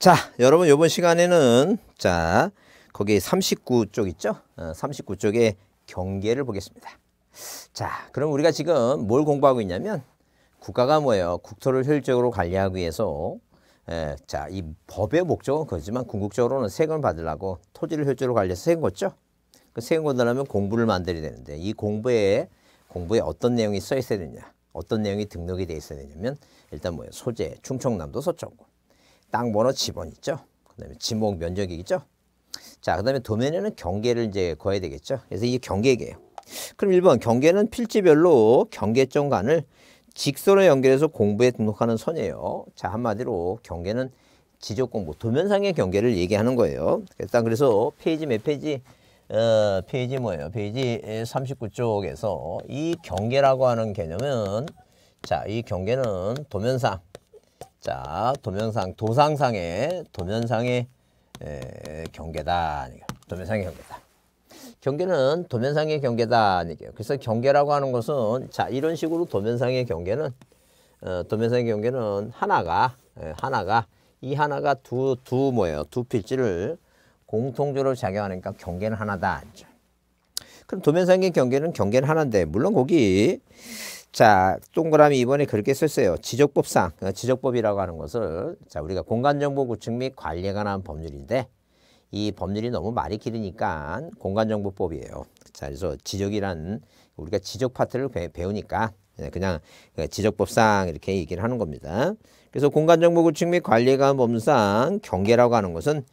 자, 여러분 이번 시간에는 자, 거기 39쪽 있죠? 어, 3 9쪽에 경계를 보겠습니다. 자, 그럼 우리가 지금 뭘 공부하고 있냐면 국가가 뭐예요? 국토를 효율적으로 관리하기 위해서 에, 예, 자, 이 법의 목적은 그거지만 궁극적으로는 세금을 받으려고 토지를 효율적으로 관리해서 세금 걷죠? 그 세금 걷으려면 공부를 만들어야 되는데 이 공부에 공부에 어떤 내용이 써 있어야 되냐? 어떤 내용이 등록이 돼 있어야 되냐면 일단 뭐예요? 소재, 충청남도 서쪽구 땅 번호 지번 있죠. 그다음에 지목 면적이겠죠. 자, 그다음에 도면에는 경계를 이제 구해야 되겠죠. 그래서 이게 경계계예요. 그럼 1번 경계는 필지별로 경계점간을 직선으로 연결해서 공부에 등록하는 선이에요. 자, 한마디로 경계는 지적 공부, 도면상의 경계를 얘기하는 거예요. 일단 그래서 페이지 몇 페이지 어, 페이지 뭐예요? 페이지 39쪽에서 이 경계라고 하는 개념은 자, 이 경계는 도면상 자, 도면상, 도상상의, 도면상의 에, 경계단 도면상의 경계다. 경계는 도면상의 경계단이에요 그래서 경계라고 하는 것은 자, 이런 식으로 도면상의 경계는 어, 도면상의 경계는 하나가 에, 하나가 이 하나가 두 두 뭐예요? 두 필지를 공통적으로 작용하니까 경계는 하나다. 그럼 도면상의 경계는 경계는 하나인데 물론 거기 자, 동그라미 이번에 그렇게 썼어요. 지적법상, 어, 지적법이라고 하는 것을 자, 우리가 공간정보 구축 및 관리에 관한 법률인데 이 법률이 너무 말이 길으니까 공간정보법이에요. 자, 그래서 지적이란 우리가 지적 파트를 배, 우니까 예, 그냥 그 지적법상 이렇게 얘기를 하는 겁니다. 그래서 공간정보 구축 및 관리에 관한 법률상 경계라고 하는 것은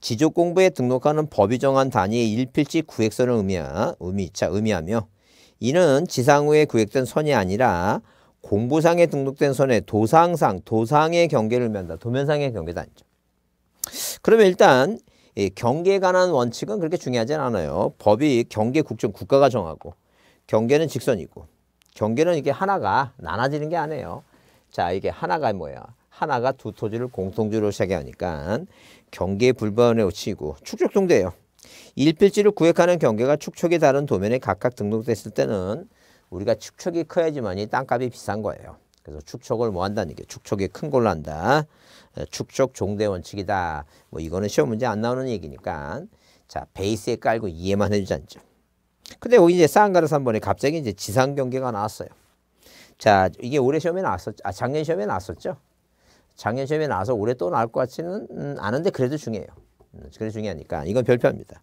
지적 공부에 등록하는 법이 정한 단위의 일필지 구획선을 의미하, 의미, 자, 의미하며 이는 지상후에 구획된 선이 아니라 공부상에 등록된 선의 도상상, 도상의 경계를 면다. 도면상의 경계도 아니죠. 그러면 일단 이 경계에 관한 원칙은 그렇게 중요하진 않아요. 법이 경계 국정 국가가 정하고 경계는 직선이고 경계는 이게 하나가 나눠지는 게 아니에요. 자 이게 하나가 뭐야? 하나가 두 토지를 공통주로 시작하니까 경계 불변의 오치고축적통돼요 일필지를 구획하는 경계가 축척이 다른 도면에 각각 등록됐을 때는 우리가 축척이 커야지만이 땅값이 비싼 거예요. 그래서 축척을 뭐 한다는 게 축척이 큰 걸로 한다. 축척 종대 원칙이다. 뭐 이거는 시험 문제 안 나오는 얘기니까 자 베이스에 깔고 이해만 해주지 않죠. 근데 여기 이제 쌍가르산번에 갑자기 이제 지상 경계가 나왔어요. 자 이게 올해 시험에 나왔었, 아 작년 시험에 나왔었죠. 작년 시험에 나와서 올해 또 나올 것 같지는 음, 않은데 그래도 중요해요. 그게 중요하니까 이건 별표입니다.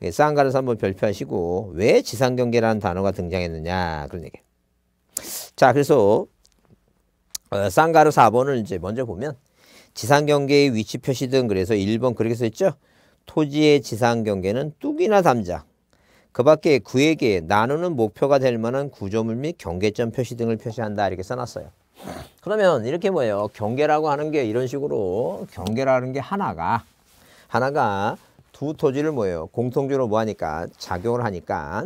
그 쌍가에 한번 별표하시고 왜 지상경계라는 단어가 등장했느냐 그런 얘기. 자 그래서 어, 쌍가루 4번을 이제 먼저 보면 지상경계의 위치 표시 등 그래서 1번 그렇게 써있죠. 토지의 지상경계는 뚝이나 담장 그 밖에 그에게 나누는 목표가 될 만한 구조물 및 경계점 표시 등을 표시한다 이렇게 써놨어요. 그러면 이렇게 뭐예요. 경계라고 하는 게 이런 식으로 경계라는 게 하나가 하나가 두 토지를 뭐예요? 공통적으로 뭐 하니까 작용을 하니까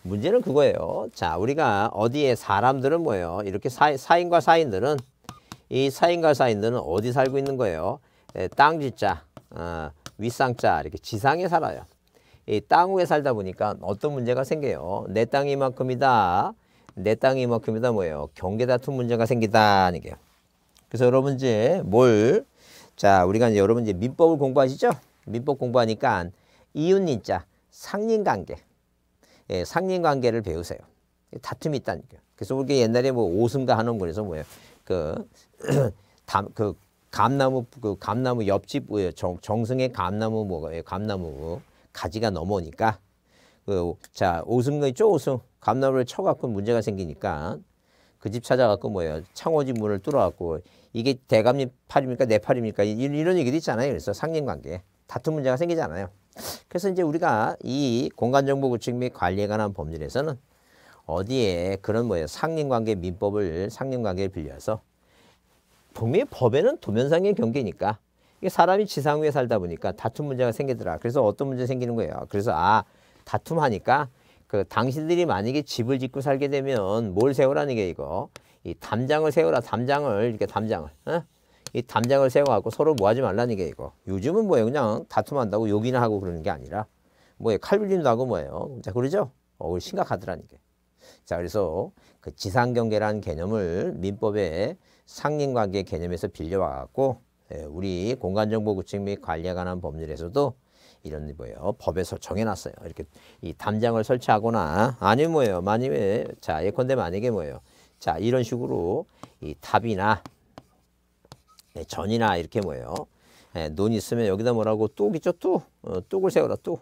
문제는 그거예요. 자, 우리가 어디에 사람들은 뭐예요? 이렇게 사, 사인과 사인들은 이 사인과 사인들은 어디 살고 있는 거예요? 예, 땅지자, 어, 윗상자 이렇게 지상에 살아요. 이 땅 위에 살다 보니까 어떤 문제가 생겨요? 내 땅이 만큼이다. 내 땅이 만큼이다 뭐예요? 경계 다툼 문제가 생기다. 이게. 그래서 여러분 이제 뭘 자, 우리가 이제 여러분 이제 민법을 공부하시죠? 민법 공부하니까 이웃인자 상인관계 예, 상인관계를 배우세요. 다툼이 있다니까요. 그래서 우리 옛날에 뭐 오승가 하는 거에서 뭐예요? 그, 담, 그 감나무 그 감나무 옆집 어, 정, 정승의 감나무 뭐가 예, 감나무 가지가 넘어오니까 그, 자 오승가 있죠 오승 감나무를 쳐갖고 문제가 생기니까 그집 찾아갖고 뭐예요. 창호지 문을 뚫어갖고 이게 대감님 팔입니까? 내 팔입니까? 이런 얘기도 있잖아요. 그래서 상인관계. 다툼 문제가 생기잖아요. 그래서 이제 우리가 이 공간정보 구축 및 관리에 관한 법률에서는 어디에 그런 뭐예요. 상인관계 민법을 상인관계에 빌려서 분명히 법에는 도면상의 경계니까 이게 사람이 지상 위에 살다 보니까 다툼 문제가 생기더라. 그래서 어떤 문제 생기는 거예요. 그래서 아 다툼하니까 그 당신들이 만약에 집을 짓고 살게 되면 뭘 세우라는 게 이거 이 담장을 세우라 담장을 이렇게 담장을 어? 이 담장을 세워갖고 서로 뭐하지 말라는 게 이거 요즘은 뭐예요 그냥 다툼한다고 욕이나 하고 그러는 게 아니라 뭐예요 칼빌린다고 뭐예요 자 그러죠 어 심각하더라는 게 자 그래서 그 지상경계라는 개념을 민법의 상린관계 개념에서 빌려와갖고 예, 우리 공간정보구축 및 관리에 관한 법률에서도 이런 뭐예요 법에서 정해놨어요. 이렇게 이 담장을 설치하거나 아니 뭐예요 만약에 자 예컨대 만약에 뭐예요 자 이런 식으로 이 답이나 네, 전이나 이렇게 뭐예요 예, 논 있으면 여기다 뭐라고 뚝 있죠 뚝 어, 뚝을 세워라 뚝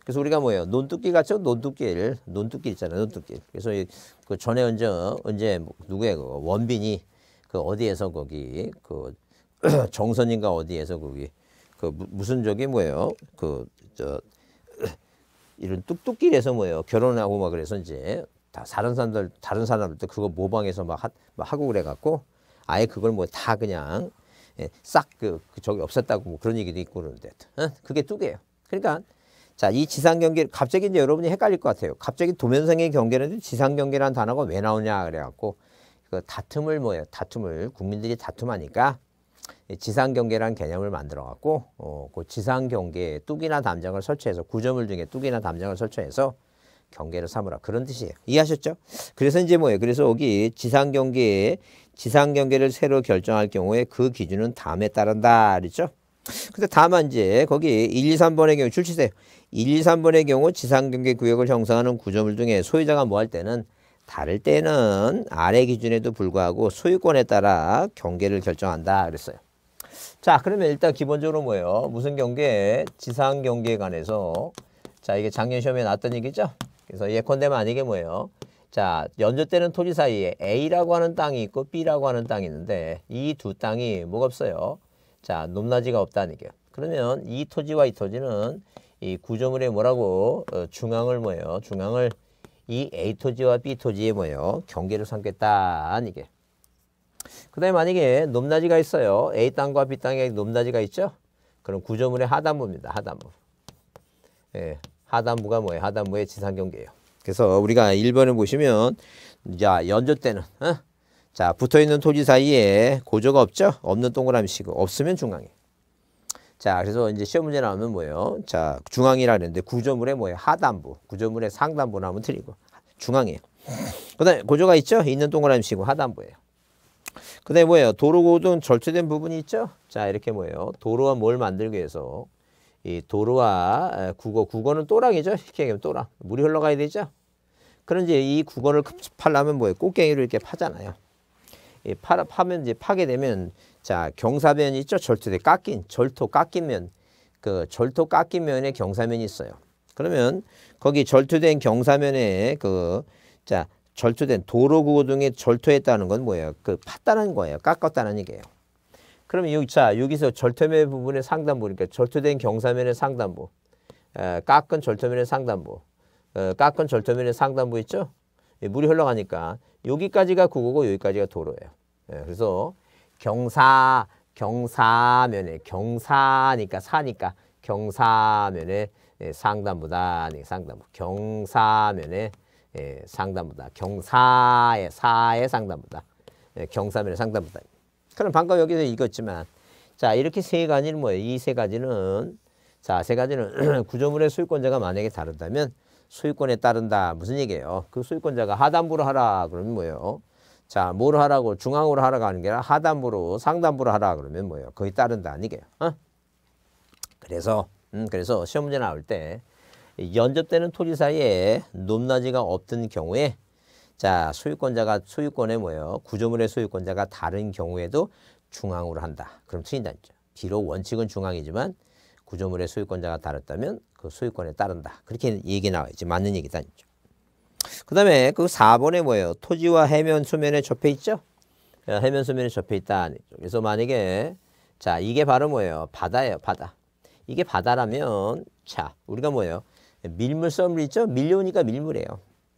그래서 우리가 뭐예요? 논두끼 같죠? 논두끼를 논두끼 있잖아요. 논두끼. 그래서 그 전에 언제 언제 뭐, 누구의 그 원빈이 그 어디에서 거기 그 정선인가 어디에서 거기 그 무슨 저기 뭐예요? 그 저 이런 뚝뚝길에서 뭐예요? 결혼하고 막 그래서 이제 다 다른 사람들 다른 사람들 도 그거 모방해서 막, 하, 막 하고 그래 갖고 아예 그걸 뭐 다 그냥 예, 싹그 그 저기 그 없앴다고 뭐 그런 얘기도 있고 그러는데 어? 그게 뚝이에요. 그러니까 자이 지상 경계 갑자기 이제 여러분이 헷갈릴 것 같아요. 갑자기 도면성의 경계는 지상 경계라는 단어가 왜 나오냐 그래 갖고 그 다툼을 뭐예요? 다툼을 국민들이 다툼하니까 예, 지상 경계라는 개념을 만들어 갖고 어, 그 지상 경계에 뚝이나 담장을 설치해서 구조물 중에 뚝이나 담장을 설치해서 경계를 삼으라 그런 뜻이에요. 이해하셨죠? 그래서 이제 뭐예요? 그래서 여기 지상 경계에 지상 경계를 새로 결정할 경우에 그 기준은 다음에 따른다 그랬죠? 근데 다만 이제 거기 1, 2, 3번의 경우 출시세요. 1, 2, 3번의 경우 지상 경계 구역을 형성하는 구조물 중에 소유자가 뭐 할 때는 다를 때는 아래 기준에도 불구하고 소유권에 따라 경계를 결정한다 그랬어요. 자, 그러면 일단 기본적으로 뭐예요? 무슨 경계? 지상 경계에 관해서 자, 이게 작년 시험에 나왔던 얘기죠? 그래서 예컨대 만약에 뭐예요? 자, 연조때는 토지 사이에 A라고 하는 땅이 있고 B라고 하는 땅이 있는데 이 두 땅이 뭐가 없어요? 자, 높낮이가 없다는 얘기예요. 그러면 이 토지와 이 토지는 이 구조물의 뭐라고 어, 중앙을 뭐예요? 중앙을 이 A 토지와 B 토지의 뭐예요? 경계를 삼겠다는 얘기예요. 그 다음에 만약에 높낮이가 있어요. A 땅과 B 땅에 높낮이가 있죠? 그럼 구조물의 하단부입니다. 하단부. 예, 하단부가 뭐예요? 하단부의 지상경계예요. 그래서 우리가 1번을 보시면 자 연조 때는 어? 자 붙어있는 토지 사이에 고조가 없죠? 없는 동그라미시고 없으면 중앙에 자 그래서 이제 시험 문제 나오면 뭐예요? 자 중앙이라 그랬는데 구조물의 뭐예요? 하단부 구조물의 상단부 나오면 틀리고 중앙이에요. 그 다음에 고조가 있죠? 있는 동그라미시고 하단부예요. 그다음 뭐예요? 도로고는 절제된 부분이 있죠? 자, 이렇게 뭐예요? 도로와 뭘 만들기 위해서 이 도로와 국어, 국어는 또랑이죠? 쉽게 얘기하면 또랑. 물이 흘러가야 되죠? 그런지 이 국어를 급습하려면 뭐예요? 꽃갱이로 이렇게 파잖아요. 이 파, 파면 이제 파게 되면 자, 경사면 있죠? 절토대 깎인, 절토 깎이면 그 절토 깎인면에 경사면이 있어요. 그러면 거기 절투된 경사면에 그자 절투된 도로 구호 등에 절투했다는 건 뭐예요? 그 팠다는 거예요. 깎았다는 얘기예요. 그럼 여기 자 여기서 절투면 부분의 상단부니까 그러니까 절투된 경사면의 상단부, 에, 깎은 절투면의 상단부, 에, 어, 깎은 절투면의 상단부 있죠? 예, 물이 흘러가니까 여기까지가 구고고 여기까지가 도로예요. 예, 그래서 경사 경사면에 경사니까 사니까 경사면에 예, 상단부다. 상단부 경사면에 예, 상담보다 경사의 사의 상담보다 예, 경사면의 상담보다 그럼 방금 여기서 읽었지만 자 이렇게 세 가지는 뭐예요? 이 세 가지는 자 세 가지는 구조물의 소유권자가 만약에 다르다면 소유권에 따른다 무슨 얘기예요? 그 소유권자가 하단부로 하라 그러면 뭐예요? 자, 뭐로 하라고 중앙으로 하라고 하는 게 아니라 하단부로 상단부로 하라 그러면 뭐예요? 거의 따른다 아니게요. 어? 그래서 음, 그래서 시험 문제 나올 때 연접되는 토지 사이에 높낮이가 없던 경우에 자 소유권자가 소유권에 모여 구조물의 소유권자가 다른 경우에도 중앙으로 한다. 그럼 트인단죠. 비록 원칙은 중앙이지만 구조물의 소유권자가 다르다면 그 소유권에 따른다. 그렇게 얘기 나와있지. 맞는 얘기다. 그 다음에 그 4번에 뭐예요? 토지와 해면 수면에 접해 있죠? 어, 해면 수면에 접해 있다. 그래서 만약에 자 이게 바로 뭐예요? 바다예요. 바다. 이게 바다라면 자 우리가 뭐예요? 밀물 썰물 있죠? 밀려오니까 밀물이에요.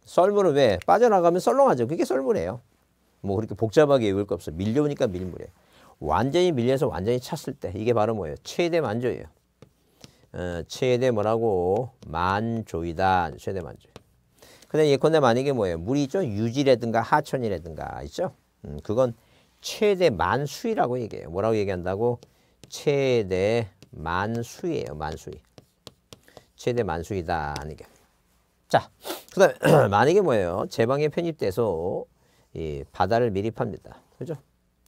썰물은 왜? 빠져나가면 썰렁하죠. 그게 썰물이에요. 뭐 그렇게 복잡하게 외울 거 없어. 밀려오니까 밀물이에요. 완전히 밀려서 완전히 찼을 때 이게 바로 뭐예요? 최대 만조예요. 어, 최대 뭐라고? 만조이다. 최대 만조. 근데 예컨대 만약에 뭐예요? 물이 있죠? 유지라든가 하천이라든가 있죠? 음, 그건 최대 만수위라고 얘기해요. 뭐라고 얘기한다고? 최대 만수위예요. 만수위. 최대 만수이다 하 게. 자, 그다음에 만약에 뭐예요? 제 방에 편입돼서 이 바다를 매립합니다. 그죠?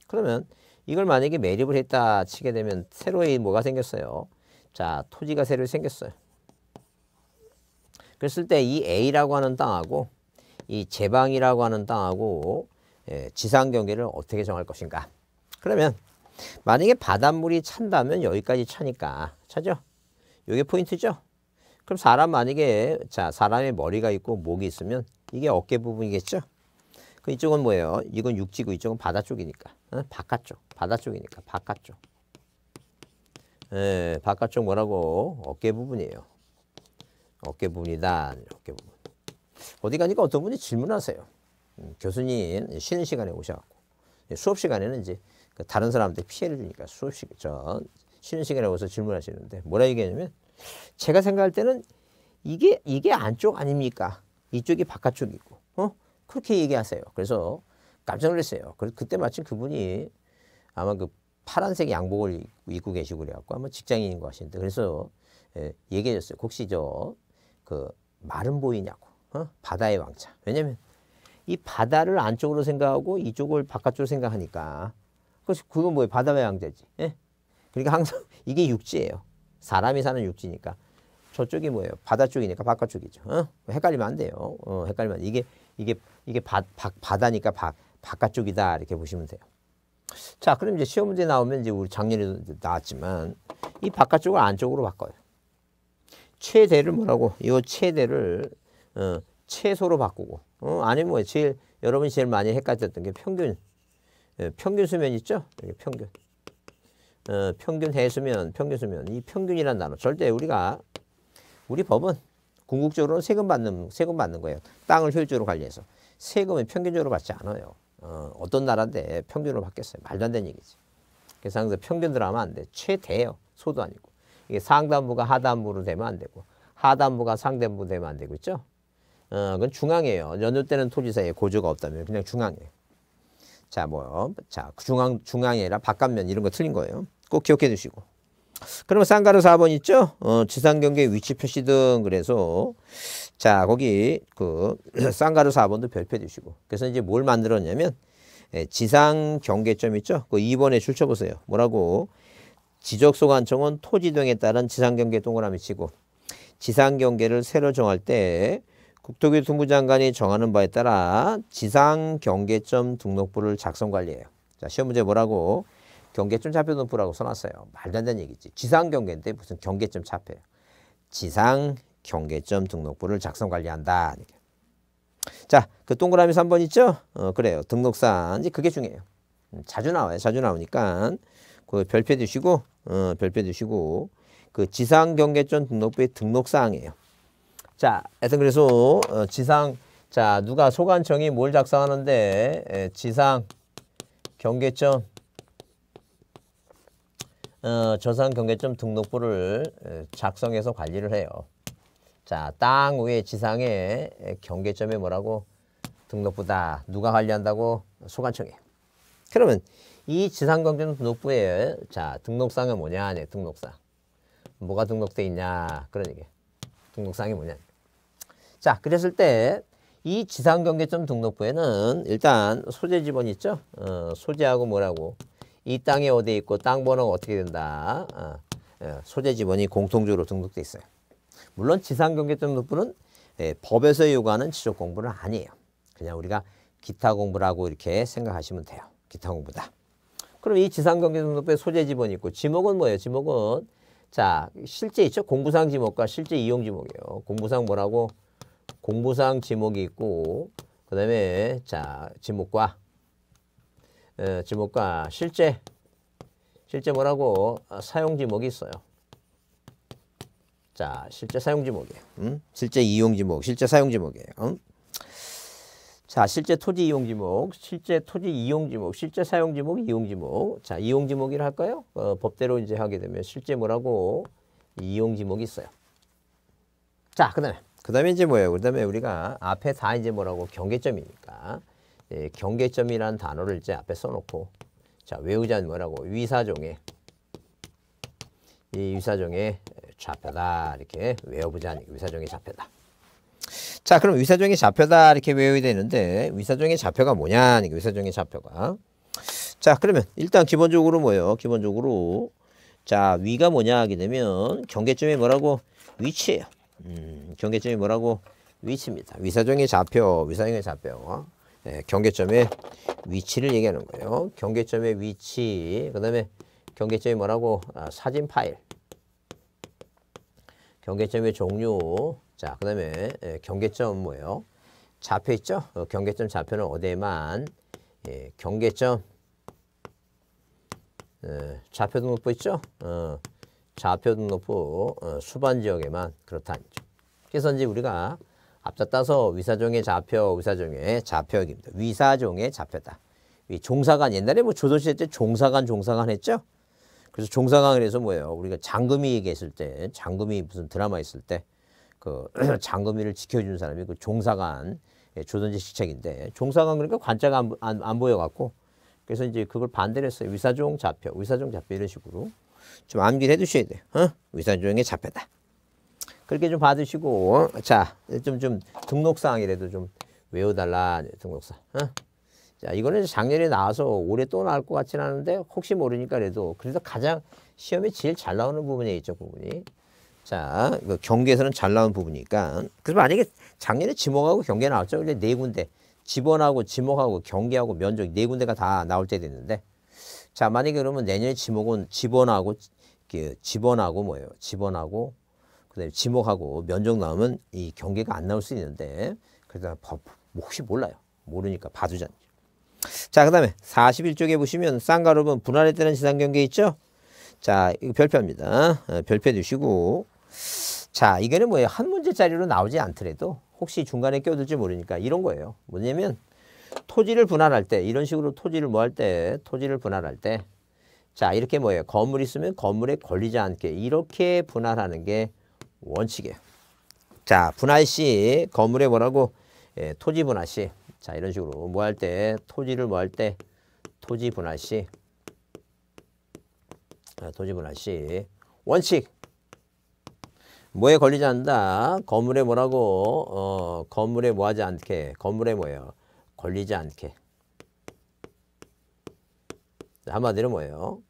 그러면 이걸 만약에 매립을 했다 치게 되면 새로의 뭐가 생겼어요? 자, 토지가 새로 생겼어요. 그랬을 때 이 A라고 하는 땅하고 이 제방이라고 하는 땅하고 예, 지상 경계를 어떻게 정할 것인가? 그러면 만약에 바닷물이 찬다면 여기까지 차니까 차죠? 이게 포인트죠? 그럼 사람 만약에 자 사람의 머리가 있고 목이 있으면 이게 어깨 부분이겠죠? 그 이쪽은 뭐예요? 이건 육지고 이쪽은 바다 쪽이니까 어? 바깥쪽 바다 쪽이니까 바깥쪽 예, 바깥쪽 뭐라고 어깨 부분이에요 어깨 부분이다 어깨 부분 어디 가니까 어떤 분이 질문하세요 음, 교수님 쉬는 시간에 오셔갖고 예, 수업 시간에는 이제 그 다른 사람한테 피해를 주니까 수업 시간 쉬는 시간에 오서 질문하시는데 뭐라 얘기하냐면 제가 생각할 때는 이게 이게 안쪽 아닙니까? 이쪽이 바깥쪽이고 어 그렇게 얘기하세요. 그래서 깜짝 놀랐어요. 그때 마침 그분이 아마 그 파란색 양복을 입고 계시고 그래갖고 아마 직장인인 것 같은데 그래서 예, 얘기해줬어요. 혹시 저그 마른 보이냐고 어? 바다의 왕자. 왜냐면 이 바다를 안쪽으로 생각하고 이쪽을 바깥쪽으로 생각하니까 그것이 그건 뭐예요? 바다의 왕자지. 예? 그러니까 항상 이게 육지예요. 사람이 사는 육지니까. 저쪽이 뭐예요? 바다 쪽이니까 바깥쪽이죠. 어? 헷갈리면 안 돼요. 어, 헷갈리면 이게 이게 이게 바, 바, 다니까 바, 바깥쪽이다 이렇게 보시면 돼요. 자, 그럼 이제 시험 문제 나오면 이제 우리 작년에도 나왔지만 이 바깥쪽을 안쪽으로 바꿔요. 최대를 뭐라고? 이 최대를 어, 최소로 바꾸고 어, 아니면 뭐 제일 여러분이 제일 많이 헷갈렸던 게 평균 예, 평균 수면 있죠? 평균 어, 평균 해수면, 평균 수면, 이 평균이라는 단어 절대 우리가 우리 법은 궁극적으로 세금 받는 세금 받는 거예요. 땅을 효율적으로 관리해서 세금은 평균적으로 받지 않아요. 어, 어떤 나라인데 평균으로 받겠어요? 말도 안 되는 얘기지. 그래서 항상 평균 들어가면 안 돼. 최대요 소도 아니고. 이게 상단부가 하단부로 되면 안 되고 하단부가 상단부 되면 안 되고 있죠. 어, 그건 중앙이에요. 연휴 때는 토지사에 고조가 없다면 그냥 중앙이에요. 자, 뭐요? 자, 중앙, 중앙이 라 바깥면 이런 거 틀린 거예요. 꼭 기억해 두시고. 그러면 쌍가루 4번 있죠? 어, 지상경계 위치 표시 등 그래서 자 거기 그 쌍가루 4번도 별표 두시고 그래서 이제 뭘 만들었냐면 예, 지상 경계점 있죠? 그 2번에 출처 보세요. 뭐라고? 지적소관청은 토지 등에 따른 지상 경계 동그라미 치고 지상 경계를 새로 정할 때 국토교통부 장관이 정하는 바에 따라 지상 경계점 등록부를 작성 관리해요. 자, 시험 문제 뭐라고? 경계점 차표 분포라고 써놨어요. 말도 안 되는 얘기지. 지상 경계인데 무슨 경계점 차표요 지상 경계점 등록부를 작성 관리한다. 자, 그 동그라미 3번 있죠? 어, 그래요. 등록사. 이제 그게 중요해요. 음, 자주 나와요. 자주 나오니까. 그 별표 두시고, 어, 별표 두시고, 그 지상 경계점 등록부의 등록사항이에요. 자, 하여튼 그래서, 어, 지상, 자, 누가 소관청이 뭘 작성하는데, 에, 지상 경계점 어, 저산경계점 등록부를 작성해서 관리를 해요. 자, 땅 위에 지상에 경계점에 뭐라고 등록부다. 누가 관리한다고? 소관청에 그러면 이 지상경계점 등록부에 자 등록상은 뭐냐? 네, 등록상. 뭐가 등록돼 있냐? 그런 얘기. 등록상이 뭐냐? 자, 그랬을 때 이 지상경계점 등록부에는 일단 소재 지번이 있죠? 어, 소재하고 뭐라고? 이 땅에 어디 있고 땅 번호가 어떻게 된다. 아, 예, 소재 지번이 공통적으로 등록돼 있어요. 물론 지상경계점 등록부는 예, 법에서 요구하는 지적 공부는 아니에요. 그냥 우리가 기타 공부라고 이렇게 생각하시면 돼요. 기타 공부다. 그럼 이 지상경계등록부에 소재 지번이 있고 지목은 뭐예요? 지목은 자 실제 있죠? 공부상 지목과 실제 이용 지목이에요. 공부상 뭐라고? 공부상 지목이 있고 그 다음에 자 지목과 어, 지목과 실제 실제 뭐라고 아, 사용 지목이 있어요. 자, 실제 사용 지목이에요. 음? 실제 이용 지목, 실제 사용 지목이에요. 음? 자, 실제 토지 이용 지목, 실제 토지 이용 지목, 실제 사용 지목, 이용 지목. 자, 이용 지목이라 할까요? 어, 법대로 이제 하게 되면 실제 뭐라고 이용 지목이 있어요. 자, 그다음에 그다음에 이제 뭐예요? 그다음에 우리가 앞에 다 이제 뭐라고 경계점이니까 예, 경계점이라는 단어를 이제 앞에 써놓고 자 외우자는 뭐라고 위사종의 이 위사종의 좌표다 이렇게 외워보자니 위사종의 좌표다. 자 그럼 위사종의 좌표다 이렇게 외워야 되는데 위사종의 좌표가 뭐냐 니 그러니까 위사종의 좌표가 자 그러면 일단 기본적으로 뭐예요 기본적으로 자 위가 뭐냐 하게 되면 경계점이 뭐라고 위치예요 음, 경계점이 뭐라고 위치입니다 위사종의 좌표 위사종의 좌표 예, 경계점의 위치를 얘기하는 거예요. 경계점의 위치, 그 다음에 경계점이 뭐라고? 아, 사진 파일. 경계점의 종류. 자, 그 다음에 예, 경계점 뭐예요? 좌표 있죠? 어, 경계점 좌표는 어디에만? 예, 경계점 예, 좌표 등록부 있죠? 어, 좌표 등록부 어, 수반 지역에만 그렇다 그래서 이제 우리가 앞서 따서 위사종의 좌표, 위사종의 좌표입니다 위사종의 좌표다. 이 종사관 옛날에 뭐 조선시대 때 종사관 종사관 했죠? 그래서 종사관그래서 뭐예요? 우리가 장금이 얘기했을 때 장금이 무슨 드라마 있을 때 그 장금이를 지켜준 사람이 그 종사관 예, 조선제시 책인데 종사관 그러니까 관자가 안, 안, 안 보여갖고 그래서 이제 그걸 반대를 했어요. 위사종 좌표, 위사종 좌표 이런 식으로 좀 암기를 해두셔야 돼요. 어? 위사종의 좌표다. 그렇게 좀 받으시고 자, 좀 좀 등록사항이라도 좀 외워달라 등록사. 어? 자, 이거는 작년에 나와서 올해 또 나올 것 같지는 않은데 혹시 모르니까 그래도 그래서 가장 시험에 제일 잘 나오는 부분에 있죠 그 부분이. 자, 이거 경계에서는 잘 나온 부분이니까. 그래서 만약에 작년에 지목하고 경계 나왔죠. 근데 네 군데. 지번하고 지목하고 경계하고 면적 네 군데가 다 나올 때 됐는데. 자, 만약에 그러면 내년에 지목은 지번하고 그 지번하고 뭐예요? 지번하고 그다음에 지목하고 면적 나오면 이 경계가 안 나올 수 있는데 그래서 뭐 혹시 몰라요. 모르니까 봐주자는 자, 그다음에 41쪽에 보시면 쌍가룹은 분할에 따른 지상 경계 있죠? 자, 이거 별표입니다. 어, 별표 두시고 자, 이거는 뭐예요? 한 문제짜리로 나오지 않더라도 혹시 중간에 끼어들지 모르니까 이런 거예요. 뭐냐면 토지를 분할할 때 이런 식으로 토지를 뭐 할때 토지를 분할할 때 자, 이렇게 뭐예요? 건물 있으면 건물에 걸리지 않게 이렇게 분할하는 게 원칙이에요. 자, 분할 시 건물의 뭐라고? 예, 토지 분할 시. 자, 이런 식으로 뭐 할 때 토지를 뭐 할 때 토지 분할 시. 자, 토지 분할 시. 원칙. 뭐에 걸리지 않는다? 건물에 뭐라고? 어, 건물에 뭐 하지 않게. 건물에 뭐예요? 걸리지 않게. 한마디로 뭐예요?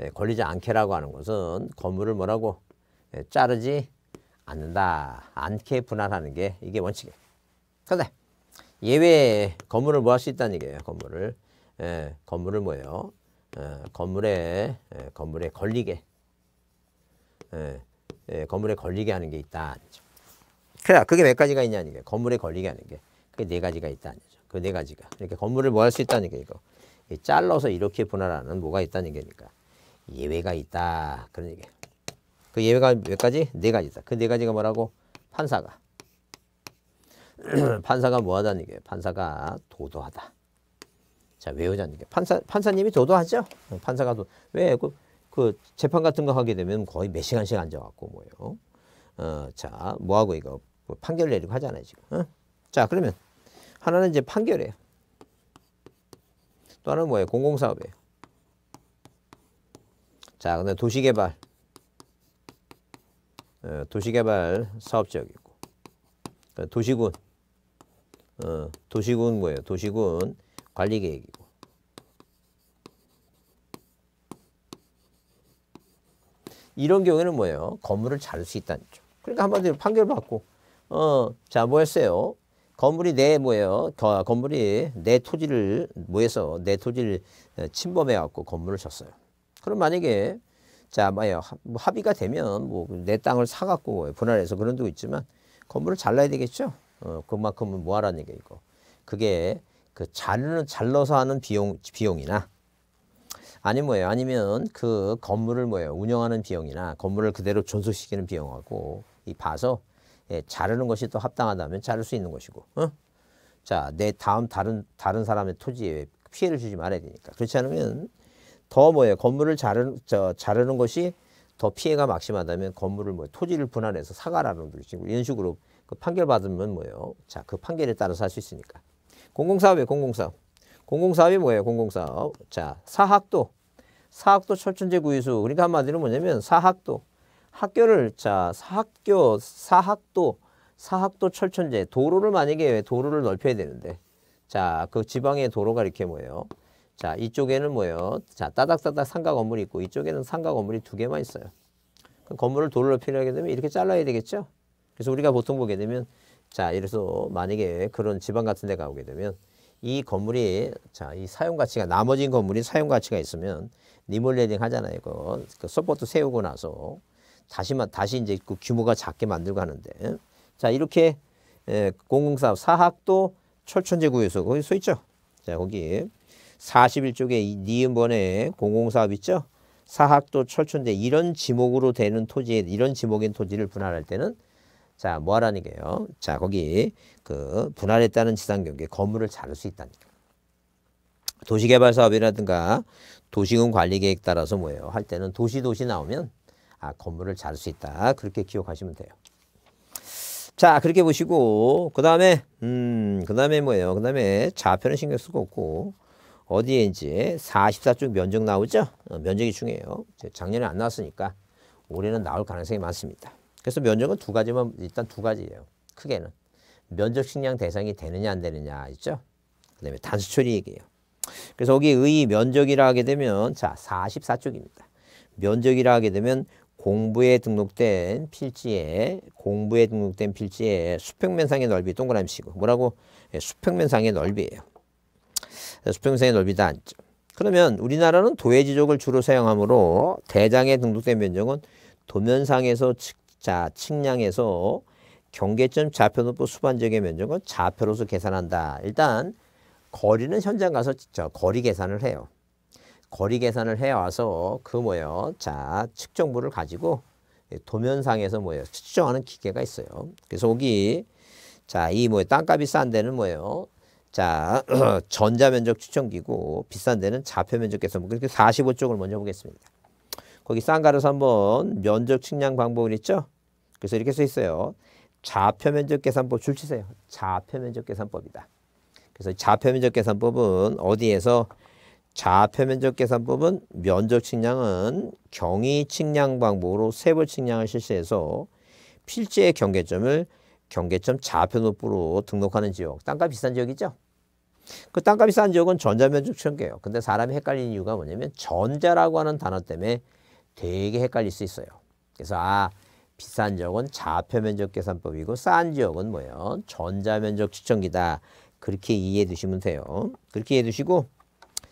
예, 걸리지 않게라고 하는 것은 건물을 뭐라고? 예, 자르지 않는다. 않게 분할하는 게 이게 원칙이에요. 그런데 예외 건물을 뭐 할 수 있다는 얘기예요. 건물을. 예, 건물을 뭐예요? 예, 건물에 예, 건물에 걸리게 예, 예, 건물에 걸리게 하는 게 있다. 그래, 그러니까 그게 몇 가지가 있냐는 게 건물에 걸리게 하는 게 그게 네 가지가 그 네 그러니까 뭐 있다는 거죠. 그네 가지가 이렇게 건물을 뭐 할 수 있다는 게 이거 잘라서 이렇게 분할하는 뭐가 있다는 얘니까 예외가 있다 그런 얘기예요. 그 예외가 몇 가지? 네 가지다. 그 네 가지가 뭐라고? 판사가. 판사가 뭐하다는 얘 판사가 도도하다. 자 외우자는 게 판사 판사님이 도도하죠. 어, 판사가 도왜그 그 재판 같은 거 하게 되면 거의 몇 시간씩 앉아갖고 뭐요. 어자 뭐하고 이거 뭐 판결 내리고 하잖아요 지금. 어? 자 그러면 하나는 이제 판결이에요. 또 하나는 뭐예요? 공공사업이에요. 자 근데 도시개발 어, 도시개발 사업지역이고 어, 도시군 어, 도시군 뭐예요? 도시군 관리계획이고 이런 경우에는 뭐예요? 건물을 자를 수 있다는 점. 그러니까 한마디로 판결받고 어, 자, 뭐 했어요? 건물이 내 뭐예요? 거, 건물이 내 토지를 뭐해서 내 토지를 침범해 갖고 건물을 쳤어요. 그럼 만약에 자, 뭐예요. 뭐 합의가 되면 뭐 내 땅을 사갖고 분할해서 그런 데도 있지만 건물을 잘라야 되겠죠. 어, 그만큼은 뭐하라는 얘기고 그게 그 자르는 잘라서 하는 비용 비용이나 아니 뭐예요. 아니면 그 건물을 뭐예요. 운영하는 비용이나 건물을 그대로 존속시키는 비용하고 이 봐서 예, 자르는 것이 또 합당하다면 자를 수 있는 것이고. 어? 자, 내 다음 다른 다른 사람의 토지에 피해를 주지 말아야 되니까. 그렇지 않으면 더 뭐예요? 건물을 자르는, 저, 자르는 것이 더 피해가 막심하다면 건물을 뭐 토지를 분할해서 사가라는 식으로 이런 식으로 그 판결 받으면 뭐예요? 자, 그 판결에 따라서 할 수 있으니까. 공공사업이에 공공사업. 공공사업이 뭐예요, 공공사업? 자, 사학도. 사학도 철천재 구유수. 그러니까 한마디로 뭐냐면 사학도. 학교를 자, 사학교, 사학도, 사학도 철천재. 도로를 만약에 도로를 넓혀야 되는데. 자, 그 지방의 도로가 이렇게 뭐예요? 자, 이쪽에는 뭐예요? 자, 따닥따닥 삼각 건물이 있고 이쪽에는 삼각 건물이 두 개만 있어요. 건물을 돌로 필요하게 되면 이렇게 잘라야 되겠죠? 그래서 우리가 보통 보게 되면 자, 이래서 만약에 그런 지방 같은 데 가오게 되면 이 건물이 자, 이 사용 가치가 나머지 건물이 사용 가치가 있으면 리몰델딩 하잖아요. 이거 그 서포트 세우고 나서 다시만 다시 이제 그 규모가 작게 만들고 하는데 자, 이렇게 예, 공공사업 사학도 철천지 구에서 거기 서 있죠. 자, 거기 41쪽에 니은번에 공공사업 있죠. 사학도 철촌대 이런 지목으로 되는 토지 이런 지목인 토지를 분할할 때는 자 뭐하라는 게요. 자 거기 그 분할했다는 지상경계 건물을 자를 수있다니 도시개발사업이라든가 도시군 관리계획 따라서 뭐예요. 할 때는 도시도시 나오면 아 건물을 자를 수 있다. 그렇게 기억하시면 돼요. 자 그렇게 보시고 그 다음에 음그 다음에 뭐예요. 그 다음에 좌표는 신경 쓰고 없고 어디에 이제 44쪽 면적 나오죠? 어, 면적이 중요해요. 작년에 안 나왔으니까 올해는 나올 가능성이 많습니다. 그래서 면적은 두 가지만 일단 두 가지예요. 크게는 면적 식량 대상이 되느냐 안 되느냐 있죠? 그다음에 단수 처리얘기예요. 그래서 여기 의 면적이라 하게 되면 자 44쪽입니다. 면적이라 하게 되면 공부에 등록된 필지에 공부에 등록된 필지에 수평면상의 넓이 동그라미 치고 뭐라고 예, 수평면상의 넓이예요. 수평선의 넓이다 안쪽 그러면 우리나라는 도해지족을 주로 사용하므로 대장에 등록된 면적은 도면상에서 측, 자, 측량에서 경계점 좌표높부 수반지의 면적은 좌표로서 계산한다. 일단 거리는 현장 가서 저 거리 계산을 해요. 거리 계산을 해와서 그 뭐예요? 자, 측정부를 가지고 도면상에서 뭐예요? 측정하는 기계가 있어요. 그래서 여기 자, 이뭐 땅값이 싼 데는 뭐예요? 자, 전자면적 추천기고 비싼 데는 좌표면적 계산. 뭐 그렇게 45쪽을 먼저 보겠습니다. 거기 쌍가로서 한번 면적 측량 방법을 있죠? 그래서 이렇게 써 있어요. 좌표면적 계산법 줄 치세요. 좌표면적 계산법이다. 그래서 좌표면적 계산법은 어디에서 좌표면적 계산법은 면적 측량은 경위 측량 방법으로 세부 측량을 실시해서 필지의 경계점을 경계점 좌표 높으로 등록하는 지역. 땅값 비싼 지역이죠. 그 땅값이 싼 지역은 전자면적 추취약예요 근데 사람이 헷갈리는 이유가 뭐냐면 전자라고 하는 단어 때문에 되게 헷갈릴 수 있어요. 그래서 아 비싼 지역은 좌표면적 계산법이고 싼 지역은 뭐예요? 전자면적 추천기다. 그렇게 이해해 두시면 돼요. 그렇게 이해해 두시고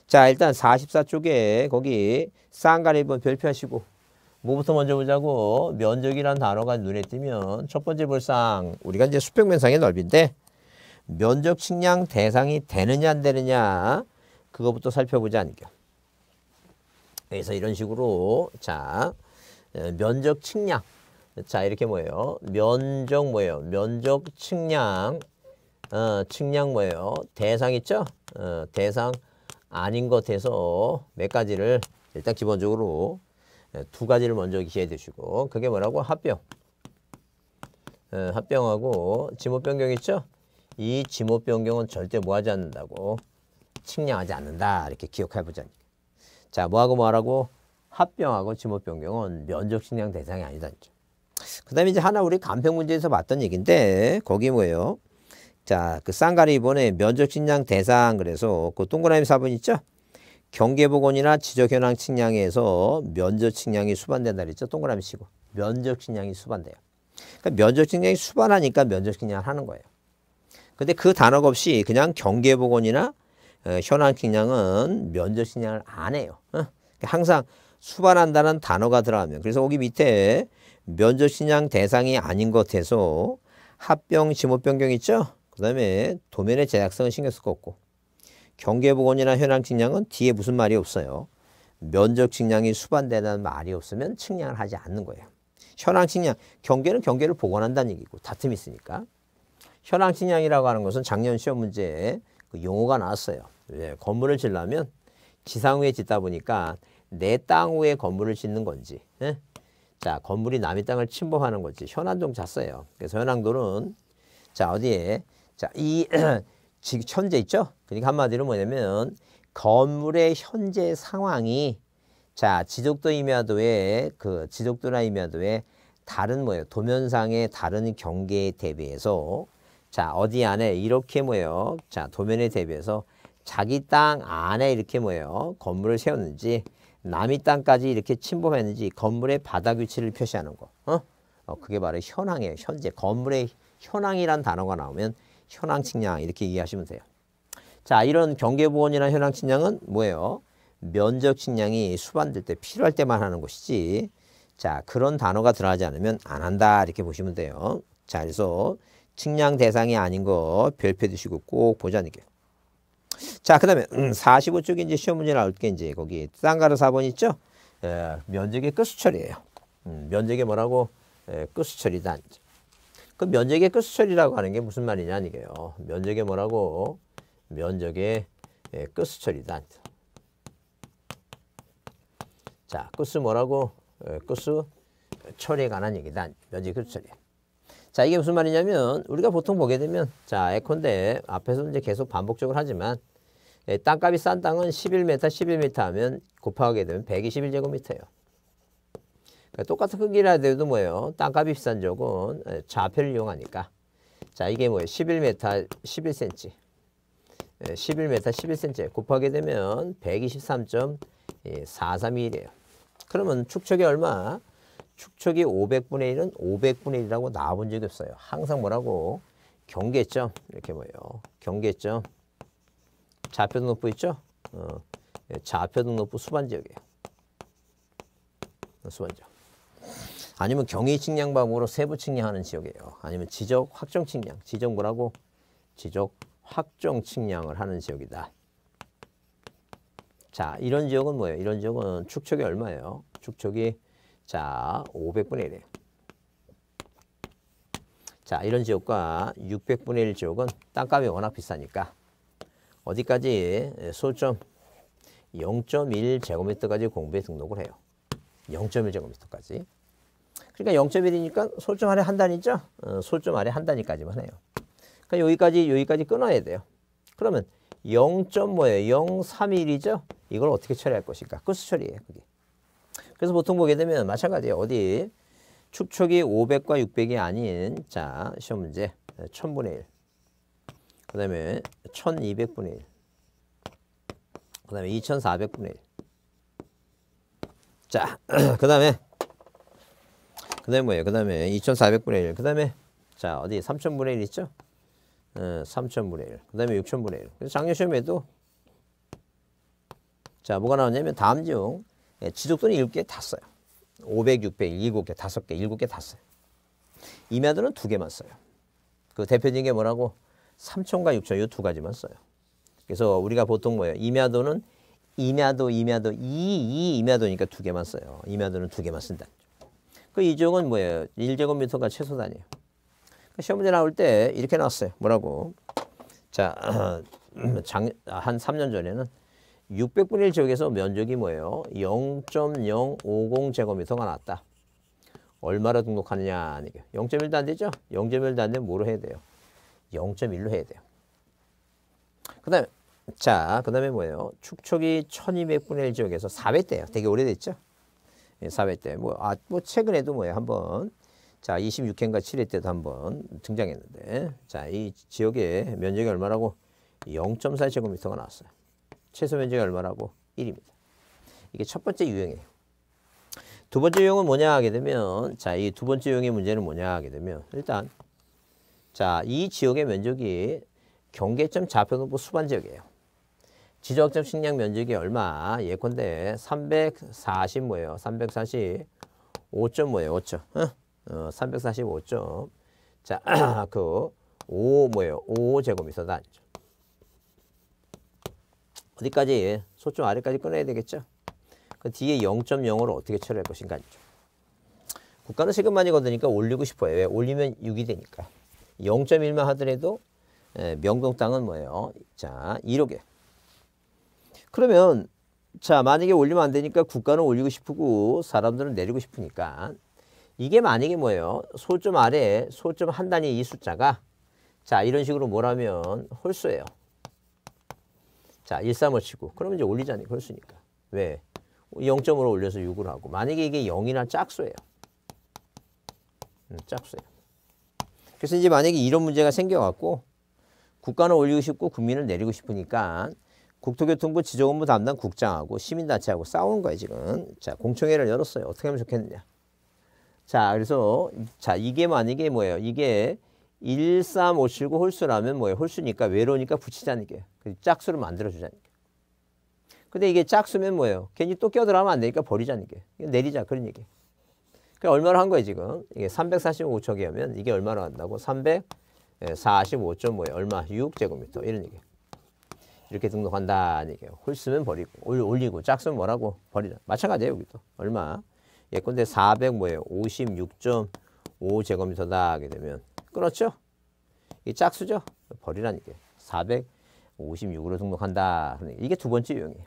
자 일단 44쪽에 거기 싼가리 한번 별표하시고 뭐부터 먼저 보자고 면적이란 단어가 눈에 띄면 첫 번째 볼상 우리가 이제 수평면상의 넓이인데 면적 측량 대상이 되느냐 안 되느냐 그것부터 살펴보지 않을게요. 그래서 이런 식으로 자 어, 면적 측량 자 이렇게 뭐예요? 면적 뭐예요? 면적 측량 어, 측량 뭐예요? 대상 있죠? 어, 대상 아닌 것에서 몇 가지를 일단 기본적으로 예, 두 가지를 먼저 기해 주시고 그게 뭐라고? 합병 어, 합병하고 지목변경 있죠? 이 지목 변경은 절대 뭐하지 않는다고 측량하지 않는다 이렇게 기억해보자니 자 뭐하고 뭐하라고 합병하고 지목 변경은 면적 측량 대상이 아니다 그 다음에 이제 하나 우리 간평 문제에서 봤던 얘기인데 거기 뭐예요 자그 쌍가리 이번에 면적 측량 대상 그래서 그 동그라미 4번 있죠 경계복원이나 지적현황 측량에서 면적 측량이 수반된다 그랬죠 동그라미 치고 면적 측량이 수반돼요 그러니까 면적 측량이 수반하니까 면적 측량을 하는 거예요 근데 그단어가 없이 그냥 경계복원이나 어, 현황 식량은 면접 식량을 안 해요. 어? 그러니까 항상 수반한다는 단어가 들어가면 그래서 여기 밑에 면접 식량 대상이 아닌 것에서 합병, 지모변경 있죠? 그 다음에 도면의 제약성은 신경 쓸거 없고 경계복원이나 현황 측량은 뒤에 무슨 말이 없어요. 면적 측량이 수반되는 말이 없으면 측량을 하지 않는 거예요. 현황 측량, 경계는 경계를 복원한다는 얘기고 다툼이 있으니까. 현황측량이라고 하는 것은 작년 시험 문제에 그 용어가 나왔어요. 예, 건물을 짓려면 지상위에 짓다 보니까 내 땅 위에 건물을 짓는 건지 예? 자 건물이 남의 땅을 침범하는 건지 현안동 잤어요. 그래서 현황도는 자 어디에 자이 지금 현재 있죠? 그러니까 한마디로 뭐냐면 건물의 현재 상황이 자 지적도 임야도의 그 지적도나 임야도의 다른 뭐예요 도면상의 다른 경계에 대비해서 자 어디 안에 이렇게 뭐예요? 자 도면에 대비해서 자기 땅 안에 이렇게 뭐예요? 건물을 세웠는지 남이 땅까지 이렇게 침범했는지 건물의 바닥 위치를 표시하는 거. 어? 어 그게 바로 현황이에요. 현재 건물의 현황이란 단어가 나오면 현황 측량 이렇게 이해하시면 돼요. 자 이런 경계보원이나 현황 측량은 뭐예요? 면적 측량이 수반될 때 필요할 때만 하는 것이지 자 그런 단어가 들어가지 않으면 안 한다 이렇게 보시면 돼요. 자 그래서 측량 대상이 아닌 거 별표 드시고꼭 보자는 게. 자, 그 다음에 45쪽에 음, 이제 시험 문제 나올 게 이제 거기 쌍가루 4번 있죠? 에, 면적의 끝수철이에요. 음, 면적의 뭐라고? 에, 끝수철이다. 그 면적의 끝수철이라고 하는 게 무슨 말이냐 이게요. 면적의 뭐라고? 면적의 에, 끝수철이다. 자, 끝수 뭐라고? 에, 끝수 처리에 관한 얘기다. 면적 끝수철이. 자, 이게 무슨 말이냐면 우리가 보통 보게 되면 자, 에컨대 앞에서 이제 계속 반복적으로 하지만 예, 땅값이 싼 땅은 11m, 11m 하면 곱하게 되면 121제곱미터예요. 그러니까 똑같은 크기라 해도 뭐예요? 땅값이 비싼 쪽은 예, 좌표를 이용하니까. 자, 이게 뭐예요? 11m, 11cm. 11m, 11cm 곱하게 되면 123.431이에요. 예, 그러면 축척이 얼마? 축척이 500분의 1은 500분의 1이라고 나와본 적이 없어요. 항상 뭐라고? 경계점 이렇게 뭐예요. 경계점 좌표 등록부 있죠? 어, 예, 좌표 등록부 수반 지역이에요. 어, 수반지역. 아니면 경위 측량 방법으로 세부 측량하는 지역이에요. 아니면 지적 확정 측량, 지적 뭐라고? 지적 확정 측량을 하는 지역이다. 자, 이런 지역은 뭐예요? 이런 지역은 축척이 얼마예요? 축척이 자, 500분의 1이에요. 자, 이런 지역과 600분의 1 지역은 땅값이 워낙 비싸니까 어디까지 예, 소점 0.1제곱미터까지 공부에 등록을 해요. 0.1제곱미터까지. 그러니까 0.1이니까 소점 아래 한단위죠 어, 소점 아래 한 단위까지만 해요. 그러니까 여기까지, 여기까지 끊어야 돼요. 그러면 0.5예요. 0.31이죠? 이걸 어떻게 처리할 것인가? 끝수 처리예요, 그게. 그래서 보통 보게 되면 마찬가지예요. 어디 축척이 500과 600이 아닌 자 시험 문제 1000분의 1. 그 다음에 1200분의 1. 그 다음에 2400분의 1. 자, 그 다음에 그 다음에 뭐예요? 그 다음에 2400분의 1. 그 다음에 자 어디 3000분의 1 있죠? 어, 3000분의 1. 그 다음에 6000분의 1. 그래서 작년 시험에도 자 뭐가 나왔냐면 다음 중 예, 지적도는 7개 다 써요. 500, 600, 7개, 5개, 7개 다 써요. 임야도는 2개만 써요. 그 대표적인 게 뭐라고? 3천과 6천 이 두 가지만 써요. 그래서 우리가 보통 뭐예요? 임야도는 임야도, 임야도, 이, 이 임야도니까 두 개만 써요. 임야도는 두 개만 쓴다. 그 이쪽은 뭐예요? 1제곱미터가 최소 단위예요. 그 시험 문제 나올 때 이렇게 나왔어요. 뭐라고? 자, 장, 한 3년 전에는 600분의 1 지역에서 면적이 뭐예요? 0.050제곱미터가 났다. 얼마로 등록하느냐? 0.1도 안 되죠? 0.1도 안 되면 뭐로 해야 돼요? 0.1로 해야 돼요. 그 다음에 자, 그 다음에 뭐예요? 축척이 1200분의 1 지역에서 4 0 0예요 되게 오래됐죠? 4 0 0 뭐, 아, 뭐 최근에도 뭐예요? 한번 자, 26회인가 7회 때도 한번 등장했는데 자, 이 지역의 면적이 얼마라고? 0.4제곱미터가 나왔어요. 최소 면적이 얼마라고? 1입니다. 이게 첫 번째 유형이에요. 두 번째 유형은 뭐냐 하게 되면 자, 이 두 번째 유형의 문제는 뭐냐 하게 되면 일단 자, 이 지역의 면적이 경계점 좌표농부 수반 지역이에요. 지적점 식량 면적이 얼마? 예컨대 340 뭐예요? 340 5점 뭐예요? 5점. 어, 345점. 어, 자, 그5 뭐예요? 5 제곱미터 단위죠. 어디까지 소점 아래까지 꺼내야 되겠죠. 그 뒤에 0.05를 어떻게 처리할 것인가 국가는 세금만이 거드니까 올리고 싶어요. 왜? 올리면 6이 되니까. 0.1만 하더라도 명동 땅은 뭐예요? 자, 1억에. 그러면 자 만약에 올리면 안 되니까 국가는 올리고 싶고 사람들은 내리고 싶으니까 이게 만약에 뭐예요? 소점 아래 소점 한 단위 이 숫자가 자 이런 식으로 뭐라면 홀수예요. 자, 1, 3을 치고. 그러면 이제 올리자니 그럴 수니까. 왜? 0점으로 올려서 6으로 하고. 만약에 이게 0이나 짝수예요. 음, 짝수예요. 그래서 이제 만약에 이런 문제가 생겨갖고 국가는 올리고 싶고 국민을 내리고 싶으니까 국토교통부 지정업무 담당 국장하고 시민단체하고 싸우는 거예요 지금. 자 공청회를 열었어요. 어떻게 하면 좋겠느냐. 자 그래서 자 이게 만약에 뭐예요. 이게 1, 3, 5, 7, 9 홀수라면 뭐예요? 홀수니까 외로우니까 붙이자는 게 그 짝수를 만들어주자는게 근데 이게 짝수면 뭐예요? 괜히 또 껴들어가면 안 되니까 버리자는 게. 내리자 그런 얘기. 그게 그러니까 얼마로 한 거예요 지금? 이게 3 4 5초기 하면 이게 얼마로 한다고? 345점 뭐예요? 얼마? 6제곱미터 이런 얘기. 이렇게 등록한다는 얘기예요. 홀수면 버리고 올리고 짝수는 뭐라고? 버리자. 마찬가지예요 여기도. 얼마? 예컨대 400 뭐예요? 56.5제곱미터다 하게 되면 그렇죠? 이 짝수죠? 벌이란 이게 456으로 등록한다. 이게 두 번째 유형이에요.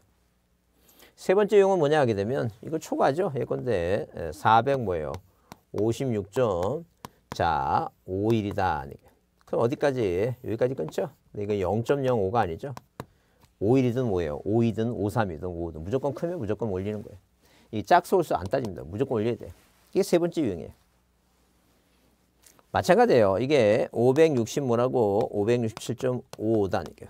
세 번째 유형은 뭐냐 하게 되면 이거 초과죠? 예컨대 400 뭐예요? 5 6자 5일이다. 그럼 어디까지? 여기까지 끊죠? 이거 0.05가 아니죠? 5일이든 뭐예요? 5이든 53이든 5든 무조건 크면 무조건 올리는 거예요. 이 짝수 홀수 안 따집니다. 무조건 올려야 돼 이게 세 번째 유형이에요. 마찬가지예요. 이게 560모라고 567.5단이에요.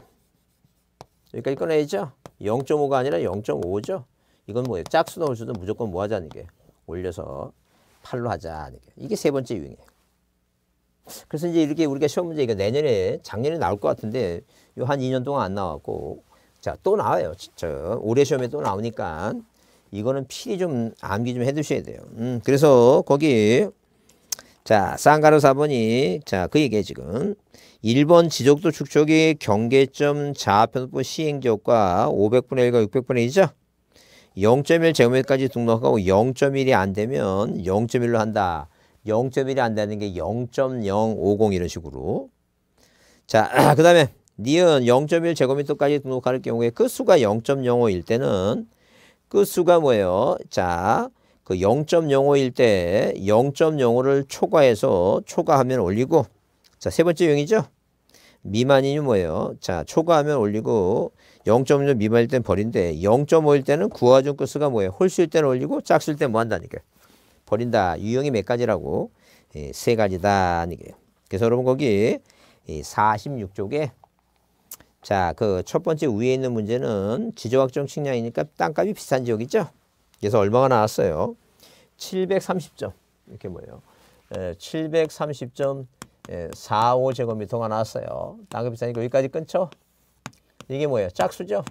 여기까지 꺼내야죠. 0.5가 아니라 0.5죠. 이건 뭐예요? 짝수 넣어 수도 무조건 뭐 하자는 게 올려서 8로 하자는 게 이게 세 번째 유형이에요. 그래서 이제 이렇게 우리가 시험 문제 이거 내년에 작년에 나올 것 같은데 요 한 2년 동안 안 나왔고 자또 나와요. 진짜 올해 시험에 또 나오니까 이거는 필히 좀 암기 좀 해두셔야 돼요. 음, 그래서 거기 자, 쌍가루 4번이 자, 그얘기게 지금 1번 지적도 축적이 경계점 좌편부 시행지역과 500분의 1과 600분의 2죠. 0.1 제곱미터까지 등록하고 0.1이 안 되면 0.1로 한다. 0.1이 안 되는 게 0.050 이런 식으로. 자, 그 다음에 니은 0.1 제곱미터까지 등록할 경우에 끝수가 그 0.05일 때는 끝수가 그 뭐예요? 자, 그 0.05일 때 0.05를 초과해서 초과하면 올리고 자 세 번째 용이죠. 미만이니 뭐예요? 자 초과하면 올리고 0.5 미만일 때는 버린데 0.5일 때는 구화준 끝수가 뭐예요? 홀수일 때는 올리고 짝수일 때는 뭐 뭐한다니까 버린다. 유형이 몇 가지라고? 예, 세 가지다. 아니게 그래서 여러분 거기 46쪽에 자 그 첫 번째 위에 있는 문제는 지정학정 측량이니까 땅값이 비싼 지역이죠. 그래서 얼마가 나왔어요? 730점. 이렇게 뭐예요? 730점 예, 45제곱미터가 예, 나왔어요. 땅값 비싸니까 여기까지 끊죠? 이게 뭐예요? 짝수죠?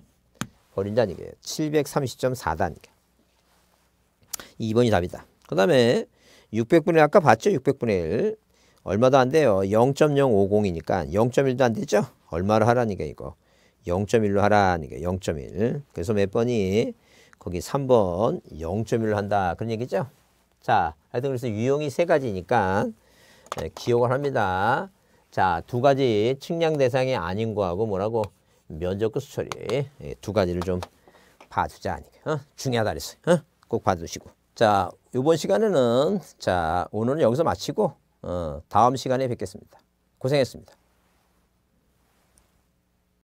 버린다는 얘기예요. 730.4단계. 점 2번이 답이다. 그 다음에 600분의 1 아까 봤죠? 600분의 1. 얼마도 안 돼요. 0.050이니까 0.1도 안 되죠? 얼마로 하라는 게 이거. 0.1로 하라는 게 0.1. 그래서 몇 번이 거기 3번 0.1로 한다. 그런 얘기죠. 자, 하여튼 그래서 유형이 세 가지니까 네, 기억을 합니다. 자, 두 가지 측량 대상이 아닌 거하고 뭐라고 면접급 그 수처리 예, 두 가지를 좀 봐주자. 아니까 어? 중요하다 그랬어요. 어? 꼭 봐주시고. 자, 이번 시간에는 자, 오늘은 여기서 마치고 어, 다음 시간에 뵙겠습니다. 고생했습니다.